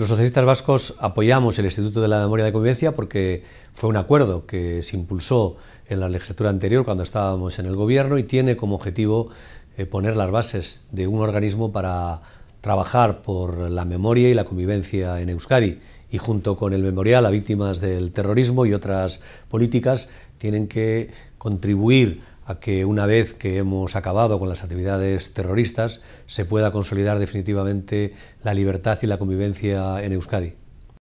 Los socialistas vascos apoyamos el Instituto de la Memoria de Convivencia porque fue un acuerdo que se impulsó en la legislatura anterior cuando estábamos en el gobierno y tiene como objetivo eh, poner las bases de un organismo para trabajar por la memoria y la convivencia en Euskadi y junto con el memorial a víctimas del terrorismo y otras políticas tienen que contribuir a que una vez que hemos acabado con las actividades terroristas se pueda consolidar definitivamente la libertad y la convivencia en Euskadi.